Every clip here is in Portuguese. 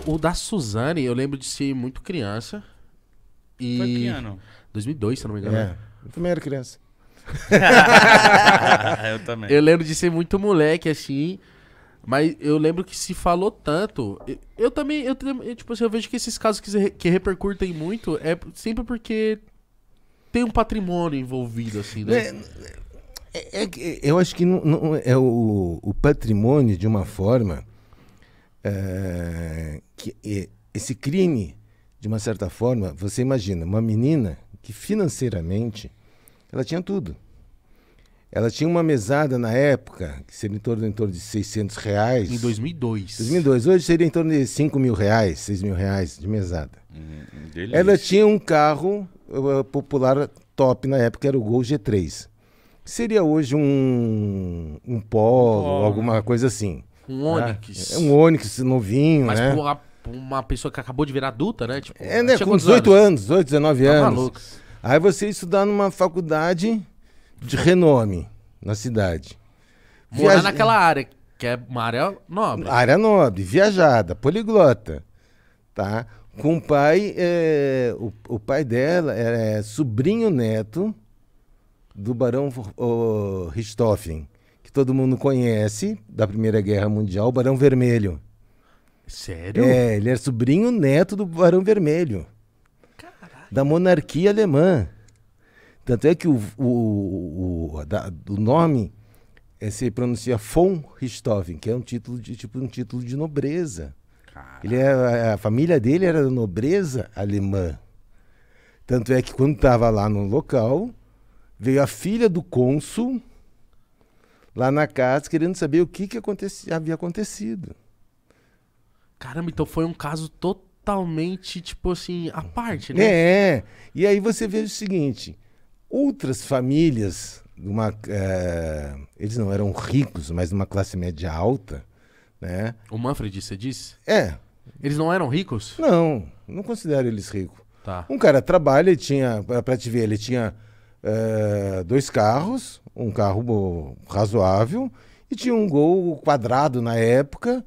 Pô, o da Suzane, eu lembro de ser muito criança. E... Foi que ano? 2002, se eu não me engano. É. Eu também era criança. eu também. Eu lembro de ser muito moleque, assim. Mas eu lembro que se falou tanto. Eu, eu também, eu, tipo assim, eu vejo que esses casos que, que repercutem muito é sempre porque tem um patrimônio envolvido, assim, né? É, é, é, eu acho que não, não é o, o patrimônio, de uma forma, é, que é, esse crime, de uma certa forma, você imagina, uma menina que financeiramente ela tinha tudo. Ela tinha uma mesada na época, que seria em torno, em torno de 600 reais. Em 2002. 2002. Hoje seria em torno de 5 mil reais, 6 mil reais de mesada. Hum, hum ela tinha um carro uh, popular top na época, era o Gol G3. Seria hoje um, um polo, alguma coisa assim. Um Onix. É, é, um Onix novinho, Mas né? Uma, uma pessoa que acabou de virar adulta, né? Tipo, é, né? Com 18 anos? 18, 19 tá anos. Maluco. Aí você estudar numa faculdade de renome na cidade. Morar Viaja... naquela área, que é uma área nobre. Área nobre, viajada, poliglota, tá? Com o pai, é... o, o, pai dela é, é sobrinho neto do barão o, Richthofen que todo mundo conhece, da Primeira Guerra Mundial, o Barão Vermelho. Sério? É, ele é sobrinho neto do Barão Vermelho. Caralho. Da monarquia alemã. Tanto é que o, o, o, da, o nome é, se pronuncia von Richthofen, que é um título de, tipo, um título de nobreza. Ele é, a família dele era da nobreza alemã. Tanto é que quando estava lá no local, veio a filha do cônsul lá na casa querendo saber o que, que havia acontecido. Caramba, então foi um caso totalmente, tipo assim, à parte, né? É. E aí você vê o seguinte: outras famílias, uma, é, eles não eram ricos, mas de uma classe média alta, né? O Manfred, você disse? É. Eles não eram ricos? Não, não considero eles ricos. Tá. Um cara trabalha, ele tinha, pra te ver, ele tinha é, dois carros, um carro razoável e tinha um gol quadrado na época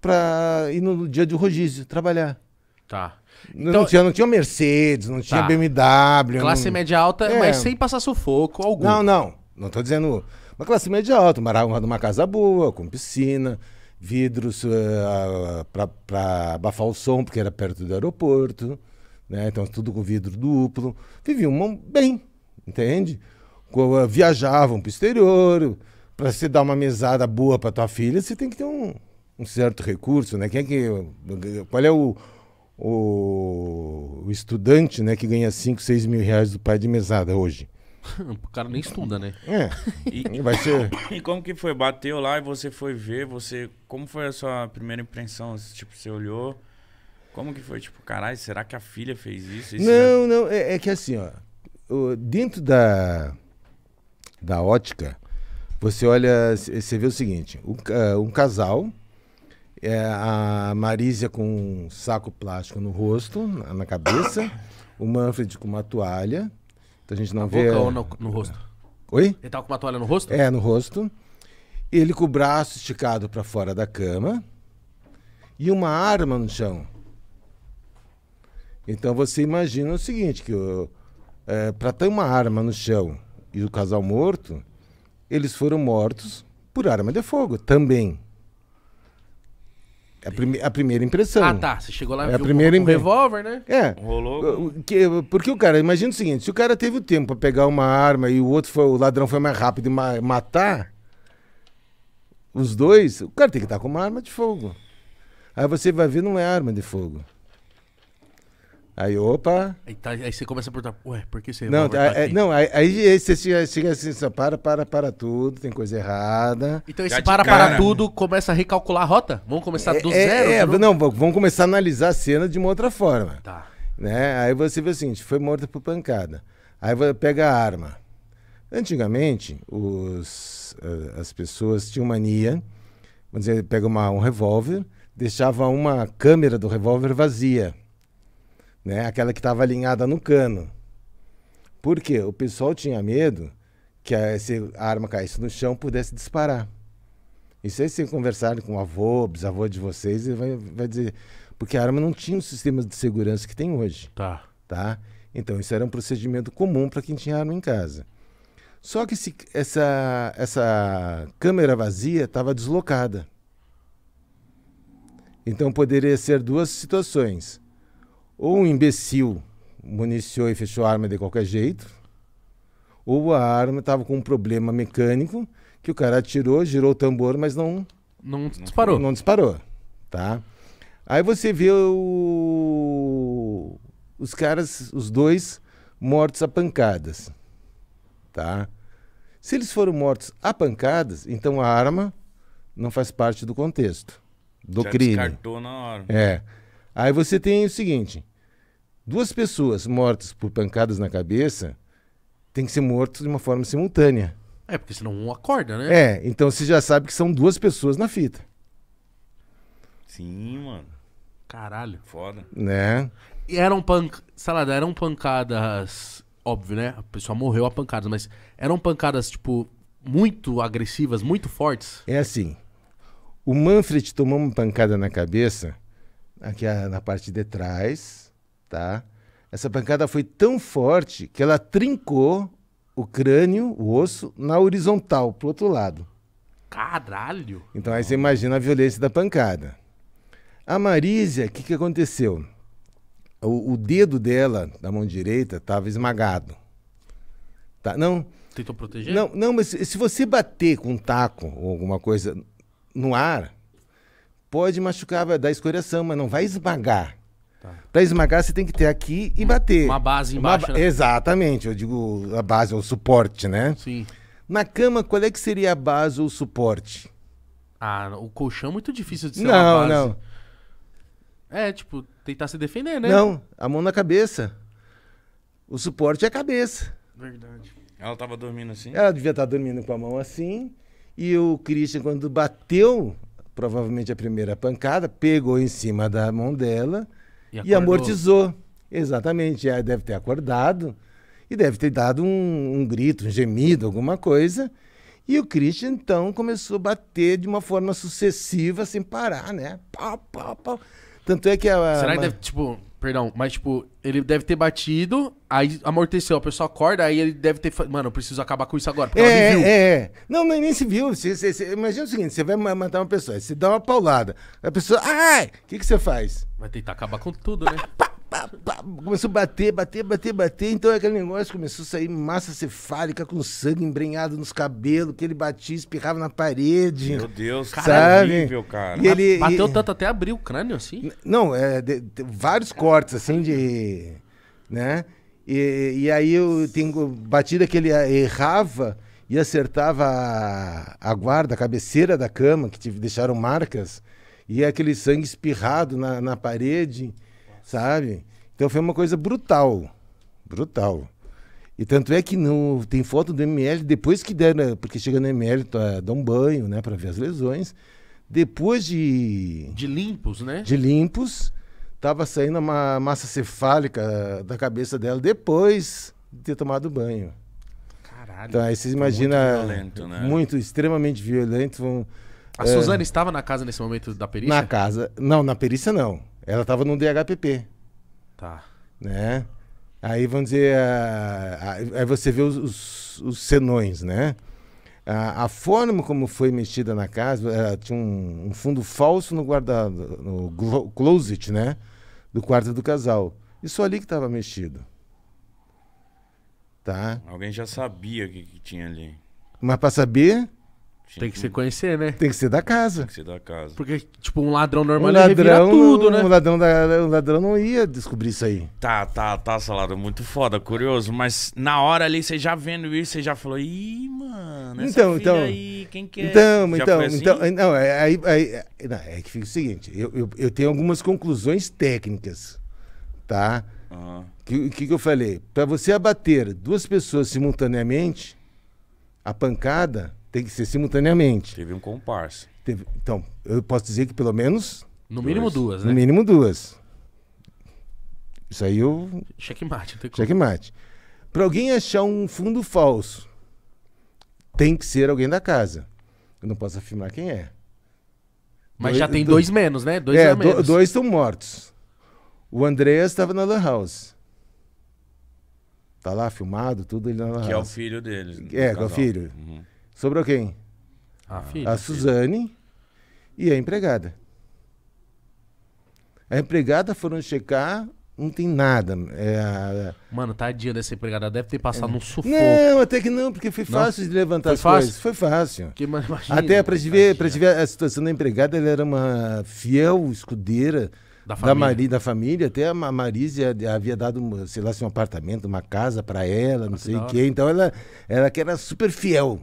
para ir no dia de rodízio trabalhar. Tá. Então, não, tinha, não tinha Mercedes, não tinha tá. BMW. Classe não... média alta, é. mas sem passar sufoco algum. Não, não. Não estou dizendo. Uma classe média alta, morava numa casa boa, com piscina, vidros uh, eh, para abafar o som, porque era perto do aeroporto. Né? Então, tudo com vidro duplo. vivia um bem, entende? viajavam para o exterior. Para você dar uma mesada boa para tua filha, você tem que ter um, um certo recurso, né? Quem é que, qual é o, o, o estudante né, que ganha 5, 6 mil reais do pai de mesada hoje? o cara nem estuda, né? É. E, vai ser... e como que foi? Bateu lá e você foi ver, você. Como foi a sua primeira impressão? Tipo, você olhou. Como que foi? Tipo, caralho, será que a filha fez isso? não, já... não, é, é, que assim, ó. Dentro da, da ótica, você olha, você vê o seguinte: um, um casal, é, a Marisa com um saco plástico no rosto, na, na cabeça, o Manfred com uma toalha. Então a gente não na vê. Boca ou no, no rosto? Oi? Ele tava tá com uma toalha no rosto? É, no rosto. Ele com o braço esticado para fora da cama e uma arma no chão. Então você imagina o seguinte, que é, para ter uma arma no chão e o casal morto, eles foram mortos por arma de fogo também. É a, prime a primeira impressão. Ah, tá. Você chegou lá e é viu a um, um revólver, né? É. Rolou. porque o cara, imagina o seguinte, se o cara teve o tempo para pegar uma arma e o outro foi, o ladrão foi mais rápido e ma matar os dois, o cara tem que estar tá com uma arma de fogo. Aí você vai ver, não é arma de fogo. Aí, opa. Aí, tá, aí, você começa a perguntar, ué, por que você não tá, é, é Não, aí, aí você chega, chega assim, só para, para, para tudo, tem coisa errada. Então esse para, cara, para tudo começa a recalcular a rota? Vamos começar é, do é, zero? É, não... não, vamos começar a analisar a cena de uma outra forma. Tá. Né? Aí você vê o seguinte, foi morto por pancada. Aí você pega a arma. Antigamente, os, eh, as pessoas tinham mania, vamos dizer, pega uma, um revólver, deixava uma câmera do revólver vazia né? Aquela que estava alinhada no cano. Por quê? O pessoal tinha medo que essa a arma caísse no chão pudesse disparar. E se vocês conversar com o avô, bisavô de vocês, ele vai, vai dizer. Porque a arma não tinha os sistemas de segurança que tem hoje. Tá. Tá? Então, isso era um procedimento comum para quem tinha arma em casa. Só que esse, essa, essa câmera vazia estava deslocada. Então, poderia ser duas situações ou um imbecil municiou e fechou a arma de qualquer jeito, ou a arma estava com um problema mecânico que o cara atirou, girou o tambor, mas não não disparou. Não disparou, tá? Aí você vê o... os caras, os dois mortos a pancadas, tá? Se eles foram mortos a pancadas, então a arma não faz parte do contexto do Já crime. Descartou na hora. É. Aí você tem o seguinte: duas pessoas mortas por pancadas na cabeça tem que ser morto de uma forma simultânea. É, porque senão um acorda, né? É, então você já sabe que são duas pessoas na fita. Sim, mano. Caralho. Foda. Né? E eram pancadas. Salada, eram pancadas. Óbvio, né? A pessoa morreu a pancadas, mas eram pancadas, tipo, muito agressivas, muito fortes. É assim. O Manfred tomou uma pancada na cabeça aqui na parte de trás, tá? Essa pancada foi tão forte que ela trincou o crânio, o osso, na horizontal, pro outro lado. Caralho! Então aí você imagina a violência da pancada. A Marísia, o que, que aconteceu? O, o, dedo dela, da mão direita, estava esmagado. Tá? Não. Tentou proteger? Não, não mas se você bater com um taco ou alguma coisa no ar, Pode machucar, vai dar escoriação, mas não vai esmagar. Tá. Para esmagar, você tem que ter aqui e bater. Uma base embaixo. Uma né? Exatamente, eu digo a base ou suporte, né? Sim. Na cama, qual é que seria a base ou suporte? Ah, o colchão é muito difícil de ser não, uma base. Não, não. É, tipo, tentar se defender, né? Não, a mão na cabeça. O suporte é a cabeça. Verdade. Ela tava dormindo assim? Ela devia estar tá dormindo com a mão assim. E o Christian, quando bateu provavelmente a primeira pancada, pegou em cima da mão dela e, e amortizou. Exatamente, aí é, deve ter acordado e deve ter dado um, um, grito, um gemido, alguma coisa. E o Christian, então, começou a bater de uma forma sucessiva, sem parar, né? Pau, pau, pau. Tanto é que a. Será que deve, tipo, Perdão, mas tipo, ele deve ter batido, aí amorteceu, a pessoa acorda, aí ele deve ter. falado, Mano, eu preciso acabar com isso agora. Porque ela é, nem viu. é, é. Não, nem, nem se viu. Você, você- você- imagina o seguinte: você vai matar uma pessoa, você dá uma paulada. A pessoa, ai, o que, que você faz? Vai tentar acabar com tudo, né? pá, pá, começou a bater, bater, bater, bater. Então é aquele negócio começou a sair massa cefálica com sangue embrenhado nos cabelos, que ele batia, espirrava na parede. Meu Deus, sabe? cara, horrível, cara. E ele, Bateu e... tanto até abrir o crânio, assim? Não, é, de, de, vários cortes, assim, de... né? E, e aí eu tenho batida que ele eh, errava e acertava a, a guarda, a cabeceira da cama, que te deixaram marcas, e aquele sangue espirrado na, na parede... Sabe? Então foi uma coisa brutal. Brutal. E tanto é que no, tem foto do ML, depois que deram, né, porque chega no ML, tá, dá um banho, né, para ver as lesões. Depois de. De limpos, né? De limpos, tava saindo uma massa cefálica da cabeça dela depois de ter tomado banho. Caralho. Então aí vocês tá imaginam. Muito violento, né? Muito, extremamente violento. a é... Suzana estava na casa nesse momento da perícia? Na casa. Não, na perícia não. Ela estava no DHPP. Tá. Né? Aí vamos dizer. Aí você vê os, os, os senões, né? A, a, forma como foi mexida na casa, tinha um, um, fundo falso no guarda, no closet, né? Do quarto do casal. Isso ali que estava mexido. Tá? Alguém já sabia o que, que tinha ali. Mas para saber, tem que se conhecer, né? Tem que ser da casa. Tem que ser da casa. Porque, tipo, um ladrão normal um ladrão, tudo, né? Um ladrão, da, um ladrão não ia descobrir isso aí. Tá, tá, tá, Salado. Muito foda, curioso. Mas na hora ali, você já vendo isso, você já falou, ih, mano, então, então, aí, quem é? Então, já então, assim? então. Não, é, aí, aí, é, não, é que fica o seguinte: eu, eu, eu tenho algumas conclusões técnicas, tá? O uhum. que, que, que eu falei? Pra você abater duas pessoas simultaneamente, a pancada tem que ser simultaneamente. Teve um comparsa. Teve, então, eu posso dizer que pelo menos. No duas. mínimo duas, né? No mínimo duas. Isso aí eu. Checkmate, não Checkmate. Para alguém achar um fundo falso, tem que ser alguém da casa. Eu não posso afirmar quem é. Mas dois, já tem dois, dois, menos, né? Dois é, do, dois estão mortos. O Andreas estava na Lan House. Tá lá filmado, tudo ele na Lan House. Que é o filho deles. É, que é o filho. Uhum. Sobrou quem? Ah, a, filha, a Suzane e a empregada. A empregada foram checar, não tem nada. É a... Mano, tadinha dessa empregada, deve ter passado é. um sufoco. Não, até que não, porque foi fácil de levantar foi as fácil? coisas. Foi fácil. Que, imagina, até para te, ver, pra te ver a situação da empregada, ela era uma fiel escudeira da, família. da Maria da família. Até a Marise havia dado, sei lá, um apartamento, uma casa para ela, não ah, sei o quê. Então ela, ela que era super fiel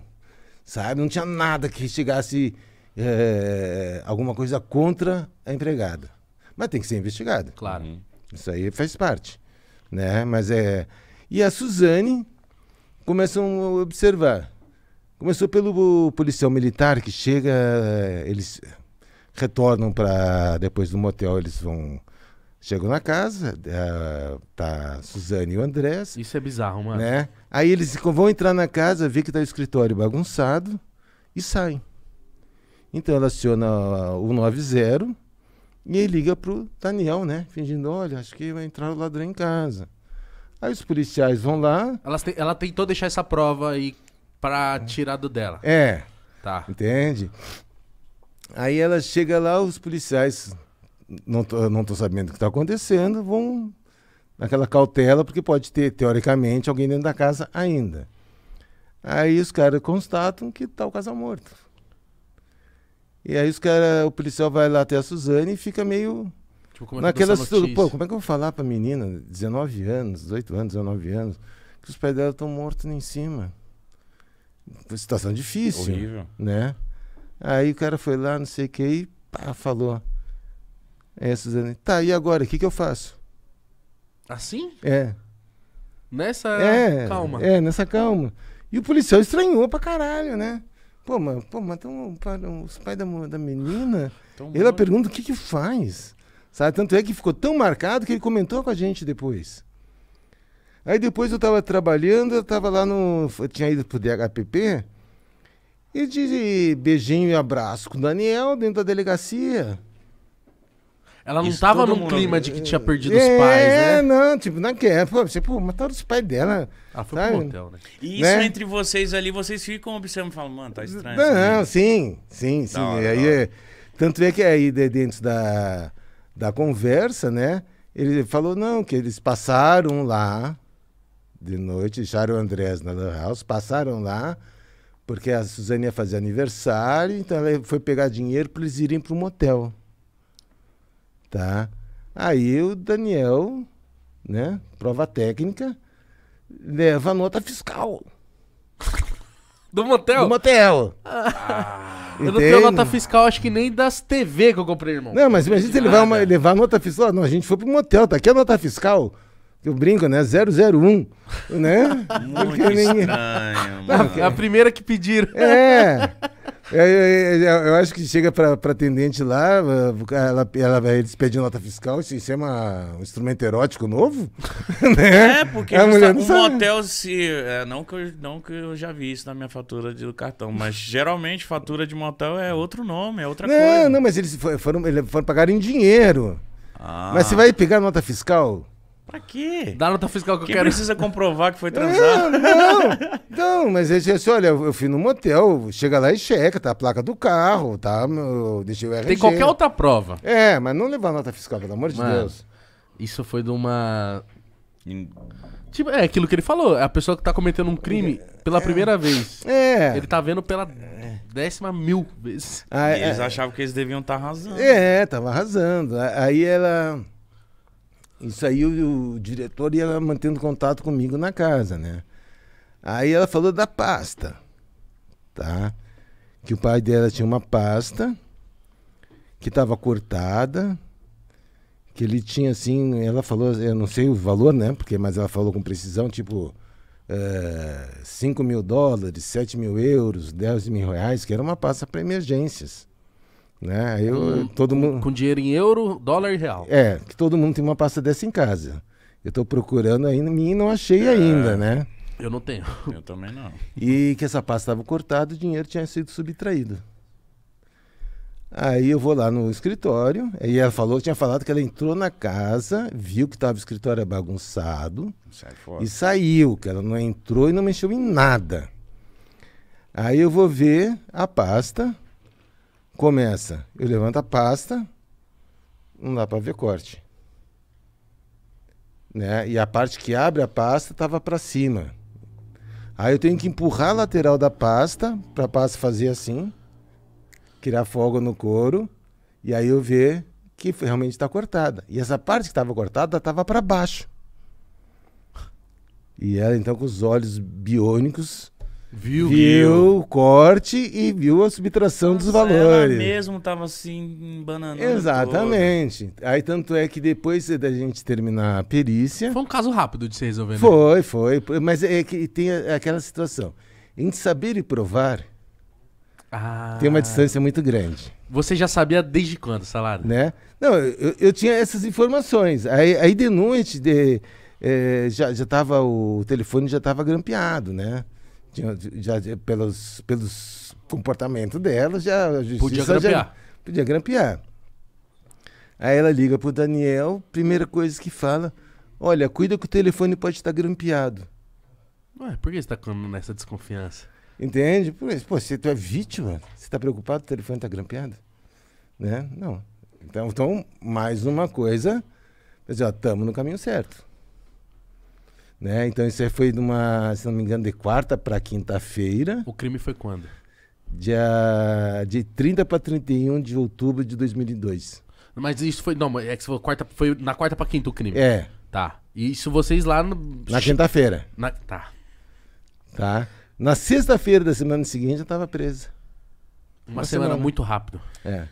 sabe? Não tinha nada que chegasse é, alguma coisa contra a empregada. Mas tem que ser investigado. Claro. Uhum. Isso aí faz parte, né? Mas é... E a Suzane começam a observar. Começou pelo policial militar que chega, eles retornam para depois do motel, eles vão Chegou na casa, uh, tá Suzane e o Andrés. Isso é bizarro, mano. Né? Aí eles vão entrar na casa, vê que tá o escritório bagunçado e saem. Então ela aciona o 90 e aí liga pro Daniel, né? Fingindo, olha, acho que vai entrar o ladrão em casa. Aí os policiais vão lá. Ela, te, ela tentou deixar essa prova aí pra é. tirar do dela. É. Tá. Entende? Aí ela chega lá, os policiais não estou não tô sabendo o que está acontecendo, vão naquela cautela, porque pode ter, teoricamente, alguém dentro da casa ainda. Aí os caras constatam que tá o casal morto. E aí os cara, o policial vai lá até a Suzane e fica meio tipo, é naquela situação, pô, como é que eu vou falar para menina, 19 anos, 18 anos, 19 anos, que os pais dela estão mortos em cima. Foi situação difícil, Horrível. né? Aí o cara foi lá, não sei o que, e pá, falou. É, Suzane. Tá, e agora? O que, que eu faço? Assim? É. Nessa é, calma. É, nessa calma. E o policial estranhou pra caralho, né? Pô, mas, pô, mas tão, os pais da, da menina. ela bom. pergunta o que que faz. Sabe? Tanto é que ficou tão marcado que ele comentou com a gente depois. Aí depois eu tava trabalhando, eu tava lá no. Eu tinha ido pro DHPP. E de beijinho e abraço com o Daniel dentro da delegacia. Ela não Isso tava num clima de que tinha perdido é, os pais, né? É, não, tipo, naquela é época, você, pô, mataram os pais dela. a foi sabe? pro motel, né? E isso né? entre vocês ali, vocês ficam observando e falam, mano, tá estranho. Não, não sim, sim, sim. Hora, aí, é, tanto é que aí dentro da, da conversa, né? Ele falou, não, que eles passaram lá de noite, deixaram o Andrés na Lan House, passaram lá, porque a Suzane ia fazer aniversário, então ela foi pegar dinheiro para eles irem para um motel tá? Aí o Daniel, né, prova técnica, leva a nota fiscal. Do motel? Do motel. Ah, eu não tenho nota fiscal, acho que nem das TV que eu comprei, irmão. Não, mas imagina se ele levar, uma, levar a nota fiscal. Não, a gente foi pro motel, tá aqui a nota fiscal. Eu brinco, né? 001, né? Muito estranho, é a, primeira que pediram. É. Eu, é, eu, é, eu, acho que chega para pra atendente lá, eh, ela, ela, eles pedem nota fiscal, isso, é uma, um instrumento erótico novo? né? É, porque a mulher um motel se. É, não, que eu, não que eu já vi isso na minha fatura do cartão, mas geralmente fatura de motel é outro nome, é outra não, coisa. Não, não, mas eles foram, eles foram pagar em dinheiro. Ah. Mas você vai pegar nota fiscal? Pra quê? Dá nota fiscal que, eu quero. precisa comprovar que foi é, transado. Não, não. Não, mas ele assim, olha, eu fui no motel, chega lá e checa, tá a placa do carro, tá, eu deixei o RG. Tem qualquer outra prova. É, mas não levar nota fiscal, pelo amor de Deus. Isso foi de uma... Tipo, é aquilo que ele falou, é a pessoa que tá cometendo um crime é. pela é. primeira vez. É. Ele tá vendo pela décima mil vezes. Ah, eles é. achavam que eles deviam estar tá arrasando. É, tava arrasando. Aí ela... Isso aí o, o diretor ia mantendo contato comigo na casa, né? Aí ela falou da pasta, tá? Que o pai dela tinha uma pasta que estava cortada, que ele tinha assim, ela falou, eu não sei o valor, né? Porque, mas ela falou com precisão, tipo, é, 5 mil dólares, 7 mil euros, 10 mil reais, que era uma pasta para emergências. Né? Aí eu, todo mundo... Com dinheiro em euro, dólar e real. É, que todo mundo tem uma pasta dessa em casa. Eu estou procurando ainda, e não achei é... ainda, né? Eu não tenho. Eu também não. E que essa pasta estava cortada, o dinheiro tinha sido subtraído. Aí eu vou lá no escritório, e ela falou, tinha falado que ela entrou na casa, viu que estava o escritório bagunçado Sai e saiu, que ela não entrou e não mexeu em nada. Aí eu vou ver a pasta, começa, eu levanto a pasta, não dá para ver corte. Né? E a parte que abre a pasta estava para cima. Aí eu tenho que empurrar a lateral da pasta para a pasta fazer assim, criar folga no couro, e aí eu ver que realmente está cortada. E essa parte que estava cortada estava para baixo. E ela então com os olhos biônicos Viu, viu, o corte e viu a subtração Nossa, dos valores. Ela mesmo tava assim, bananando. Exatamente. Todo. Aí tanto é que depois da gente terminar a perícia. Foi um caso rápido de se resolver, né? Foi, foi. Mas é que tem aquela situação. Entre saber e provar, ah. tem uma distância muito grande. Você já sabia desde quando, Salada? Né? Não, eu, eu tinha essas informações. Aí, aí de noite. De, é, já, já tava, o telefone já estava grampeado, né? já, já, pelos, pelos comportamento dela, já a justiça podia grampear. Já, podia grampear. Aí ela liga pro Daniel, primeira coisa que fala: Olha, cuida que o telefone pode estar grampeado. Ué, por que você tá essa desconfiança? Entende? Por isso, pô, tu é vítima, você tá preocupado, o telefone tá grampeado? Né? Não. Então, então mais uma coisa, mas ó, no caminho certo. Né? Então isso aí foi de uma, se não me engano, de quarta para quinta-feira. O crime foi quando? Dia de 30 para 31 de outubro de 2002. Mas isso foi, não, é que foi quarta, foi na quarta para quinta o crime. É. Tá. E isso vocês lá no... na quinta-feira. Na... tá. Tá. Na sexta-feira da semana seguinte eu tava presa. Uma, uma semana, semana, muito rápido. É.